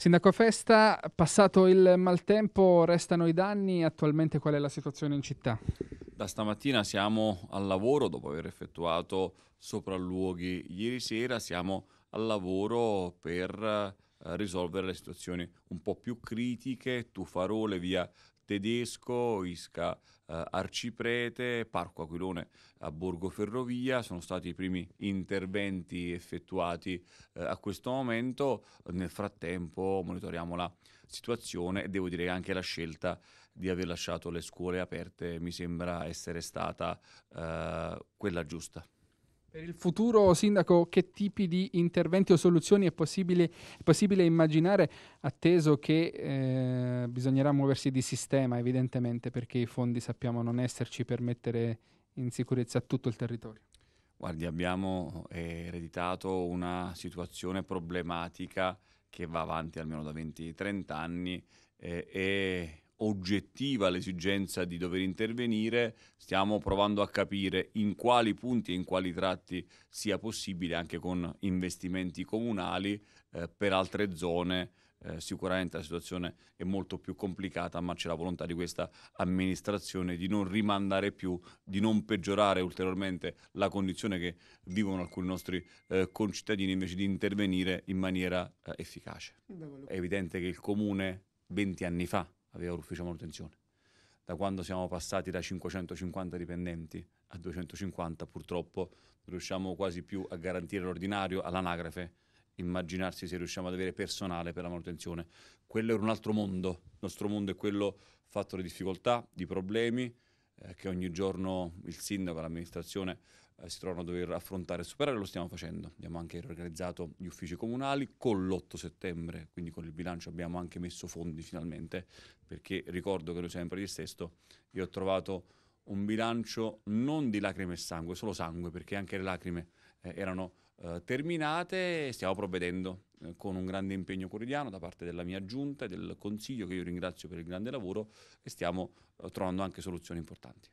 Sindaco Festa, passato il maltempo, restano i danni, attualmente qual è la situazione in città? Da stamattina siamo al lavoro dopo aver effettuato sopralluoghi ieri sera, siamo al lavoro per eh, risolvere le situazioni un po' più critiche, Tufarole via Tedesco, Isca eh, Arciprete, Parco Aquilone a Borgo Ferrovia, sono stati i primi interventi effettuati eh, a questo momento, nel frattempo monitoriamo la situazione e devo dire che anche la scelta di aver lasciato le scuole aperte mi sembra essere stata eh, quella giusta. Per il futuro, Sindaco, che tipi di interventi o soluzioni è possibile, è possibile immaginare, atteso che eh, bisognerà muoversi di sistema, evidentemente, perché i fondi sappiamo non esserci per mettere in sicurezza tutto il territorio? Guardi, abbiamo eh, ereditato una situazione problematica che va avanti almeno da 20-30 anni eh, e oggettiva l'esigenza di dover intervenire, stiamo provando a capire in quali punti e in quali tratti sia possibile anche con investimenti comunali eh, per altre zone. Eh, sicuramente la situazione è molto più complicata, ma c'è la volontà di questa amministrazione di non rimandare più, di non peggiorare ulteriormente la condizione che vivono alcuni nostri eh, concittadini, invece di intervenire in maniera eh, efficace. È evidente che il comune 20 anni fa aveva l'ufficio manutenzione. Da quando siamo passati da 550 dipendenti a 250, purtroppo non riusciamo quasi più a garantire l'ordinario all'anagrafe, immaginarsi se riusciamo ad avere personale per la manutenzione. Quello era un altro mondo, il nostro mondo è quello fatto di difficoltà, di problemi, eh, che ogni giorno il sindaco e l'amministrazione eh, si trovano a dover affrontare e superare, lo stiamo facendo. Abbiamo anche riorganizzato gli uffici comunali con l'8 settembre, quindi con il bilancio abbiamo anche messo fondi finalmente, perché ricordo che noi siamo in predistesto, io ho trovato un bilancio non di lacrime e sangue, solo sangue, perché anche le lacrime eh, erano eh, terminate e stiamo provvedendo eh, con un grande impegno quotidiano da parte della mia giunta e del Consiglio, che io ringrazio per il grande lavoro, e stiamo eh, trovando anche soluzioni importanti.